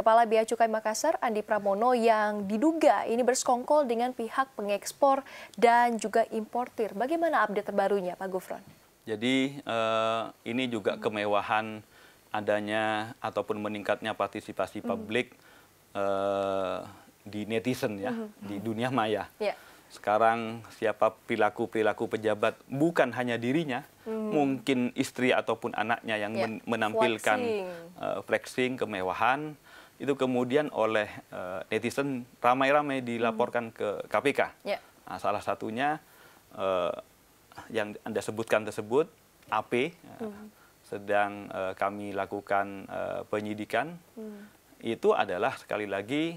Kepala Bea Cukai Makassar Andi Pramono yang diduga ini bersekongkol dengan pihak pengekspor dan juga importir. Bagaimana update terbarunya Pak Gufron? Jadi eh, ini juga kemewahan adanya ataupun meningkatnya partisipasi hmm. publik eh, di netizen ya, -hmm. di dunia maya. Yeah. Sekarang siapa perilaku-perilaku pejabat bukan hanya dirinya, hmm. mungkin istri ataupun anaknya yang yeah. Ya. menampilkan flexing. Uh, flexing kemewahan, itu kemudian oleh uh, netizen ramai-ramai dilaporkan hmm. ke KPK. Yeah. Nah, salah satunya uh, yang Anda sebutkan tersebut, AP, hmm. sedang uh, kami lakukan uh, penyidikan, hmm. itu adalah sekali lagi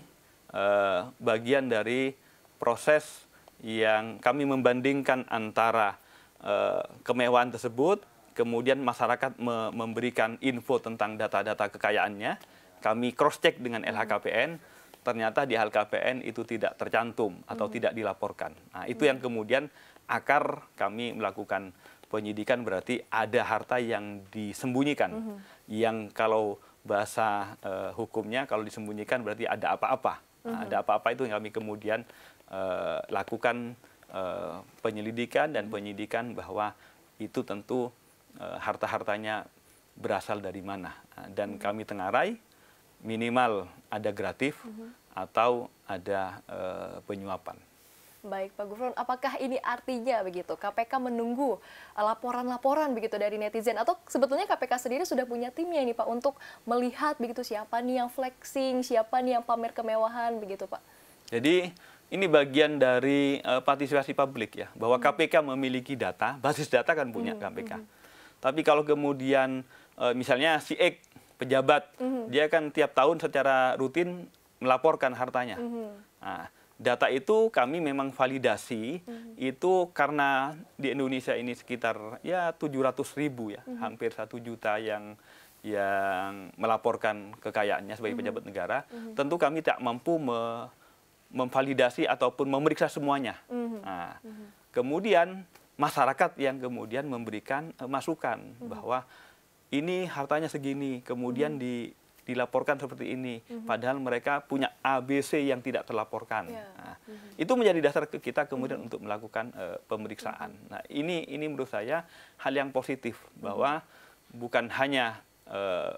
uh, bagian dari proses yang kami membandingkan antara uh, kemewahan tersebut, kemudian masyarakat me memberikan info tentang data-data kekayaannya, kami cross check dengan LHKPN ternyata di LHKPN itu tidak tercantum atau hmm. tidak dilaporkan. Nah, itu hmm. yang kemudian akar kami melakukan penyidikan berarti ada harta yang disembunyikan -hmm. yang kalau bahasa uh, hukumnya kalau disembunyikan berarti ada apa-apa nah, -hmm. ada apa-apa itu yang kami kemudian uh, lakukan uh, penyelidikan dan penyidikan bahwa itu tentu uh, harta-hartanya berasal dari mana nah, dan hmm. kami tengarai minimal ada gratif mm -hmm. atau ada e, penyuapan. Baik Pak Gufron, apakah ini artinya begitu KPK menunggu eh, laporan-laporan begitu dari netizen atau sebetulnya KPK sendiri sudah punya timnya ini Pak untuk melihat begitu siapa nih yang flexing, siapa nih yang pamer kemewahan begitu Pak? Jadi ini bagian dari uh, partisipasi publik ya bahwa hmm. KPK memiliki data, basis data kan punya hmm. KPK. Hmm. Tapi kalau kemudian uh, misalnya si X pejabat, mm -hmm. dia kan tiap tahun secara rutin melaporkan hartanya. Mm -hmm. nah, data itu kami memang validasi mm -hmm. itu karena di Indonesia ini sekitar ya 700 ribu ya, mm -hmm. hampir satu juta yang yang melaporkan kekayaannya sebagai mm -hmm. pejabat negara. Mm -hmm. Tentu kami tak mampu me memvalidasi ataupun memeriksa semuanya. Mm -hmm. nah, mm -hmm. Kemudian masyarakat yang kemudian memberikan uh, masukan mm -hmm. bahwa ini hartanya segini, kemudian hmm. di dilaporkan seperti ini, -hmm. padahal mereka punya ABC yang tidak terlaporkan. Ya. Nah, -hmm. Itu menjadi dasar ke kita kemudian -hmm. untuk melakukan uh, pemeriksaan. -hmm. Nah, ini ini menurut saya hal yang positif bahwa -hmm. bukan hanya uh,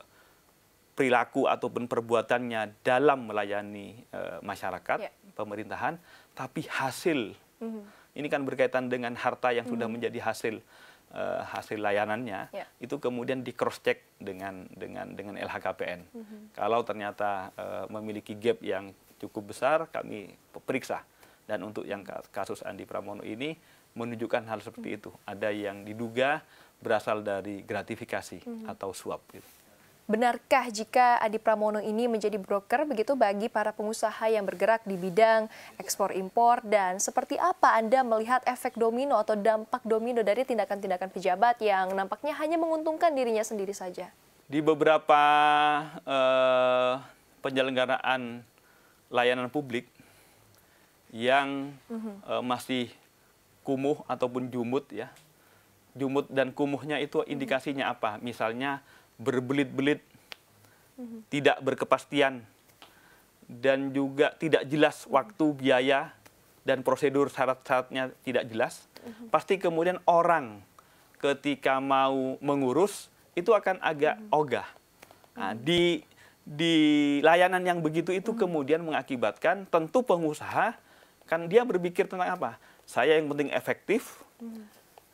perilaku ataupun perbuatannya dalam melayani uh, masyarakat, ya. pemerintahan, tapi hasil. -hmm. Ini kan berkaitan dengan harta yang -hmm. sudah menjadi hasil uh, hasil layanannya yeah. itu kemudian di cross check dengan dengan dengan LHKPN. Mm -hmm. Kalau ternyata uh, memiliki gap yang cukup besar kami periksa. Dan untuk yang kasus Andi Pramono ini menunjukkan hal seperti mm -hmm. itu. Ada yang diduga berasal dari gratifikasi mm -hmm. atau suap gitu. Benarkah jika Adi Pramono ini menjadi broker begitu bagi para pengusaha yang bergerak di bidang ekspor-impor dan seperti apa Anda melihat efek domino atau dampak domino dari tindakan-tindakan pejabat yang nampaknya hanya menguntungkan dirinya sendiri saja? Di beberapa uh, penyelenggaraan layanan publik yang uh, masih kumuh ataupun jumut ya, jumut dan kumuhnya itu mhm. indikasinya apa? Misalnya berbelit-belit, mm-hmm. tidak berkepastian, dan juga tidak jelas waktu, biaya, dan prosedur syarat-syaratnya tidak jelas, mm-hmm. pasti kemudian orang ketika mau mengurus itu akan agak mm-hmm. ogah. Nah, di di layanan yang begitu itu mm-hmm. kemudian mengakibatkan tentu pengusaha kan dia berpikir tentang apa? Saya yang penting efektif, mm-hmm.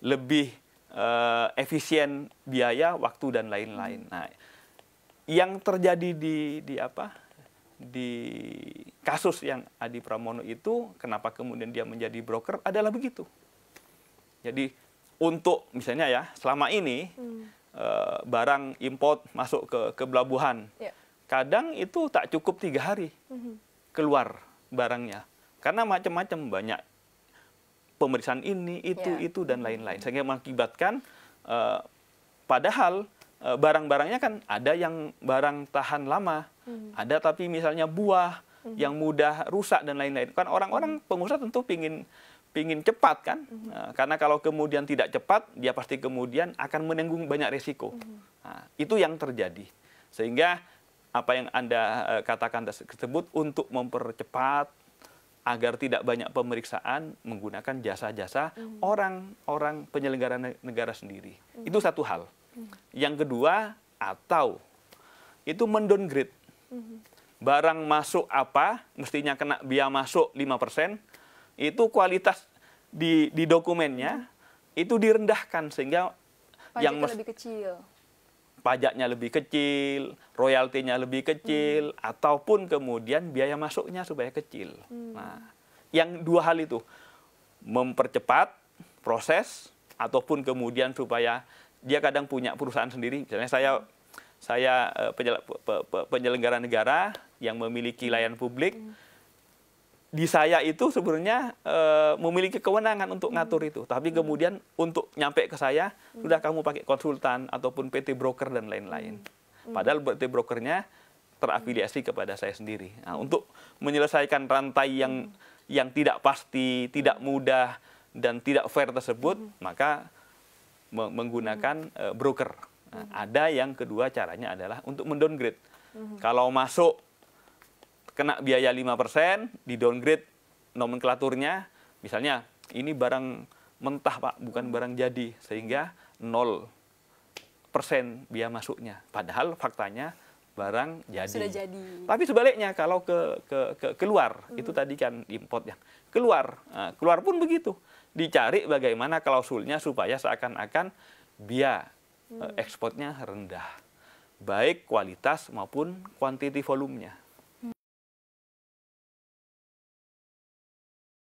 lebih uh, efisien biaya, waktu dan lain-lain. Hmm. Nah, yang terjadi di di apa? di kasus yang Adi Pramono itu kenapa kemudian dia menjadi broker adalah begitu. Jadi untuk misalnya ya, selama ini hmm. e, barang import masuk ke ke pelabuhan. Ya. Kadang itu tak cukup tiga hari. Hmm. Keluar barangnya. Karena macam-macam banyak pemeriksaan ini, itu, yeah. itu dan hmm. lain-lain. Sehingga mengakibatkan uh, padahal uh, barang-barangnya kan ada yang barang tahan lama, mm. ada tapi misalnya buah mm. yang mudah rusak dan lain-lain. Kan orang-orang hmm. pengusaha tentu pingin pingin cepat kan, mm. nah, karena kalau kemudian tidak cepat, dia pasti kemudian akan menanggung banyak resiko. Mm. Nah, itu yang terjadi. Sehingga apa yang Anda eh, katakan tersebut untuk mempercepat agar tidak banyak pemeriksaan menggunakan jasa-jasa hmm. orang-orang penyelenggara negara sendiri. Hmm. Itu satu hal. Hmm. Yang kedua, atau itu mendowngrade. Hmm. Barang masuk apa, mestinya kena biaya masuk 5%, itu kualitas di, di dokumennya hmm. itu direndahkan sehingga Pajak yang lebih kecil pajaknya lebih kecil, royaltinya lebih kecil, hmm. ataupun kemudian biaya masuknya supaya kecil. Hmm. Nah, yang dua hal itu mempercepat proses ataupun kemudian supaya dia kadang punya perusahaan sendiri. Misalnya saya saya eh, penyelenggara negara yang memiliki hmm. layanan publik. Hmm di saya itu sebenarnya e, memiliki kewenangan untuk hmm. ngatur itu, tapi hmm. kemudian untuk nyampe ke saya sudah hmm. kamu pakai konsultan ataupun PT broker dan lain-lain. Padahal PT brokernya terafiliasi kepada saya sendiri. Nah, untuk menyelesaikan rantai yang yang tidak pasti, tidak mudah dan tidak fair tersebut, maka menggunakan e, broker. Nah, ada yang kedua caranya adalah untuk mendowngrade. Kalau masuk kena biaya 5%, di downgrade nomenklaturnya, misalnya ini barang mentah Pak, bukan barang jadi, sehingga 0% biaya masuknya. Padahal faktanya barang jadi. Sudah jadi. Tapi sebaliknya kalau ke, ke, ke keluar, hmm. itu tadi kan importnya. Keluar, nah, keluar pun begitu. Dicari bagaimana klausulnya supaya seakan-akan biaya hmm. Eh, ekspornya rendah. Baik kualitas maupun kuantiti volumenya.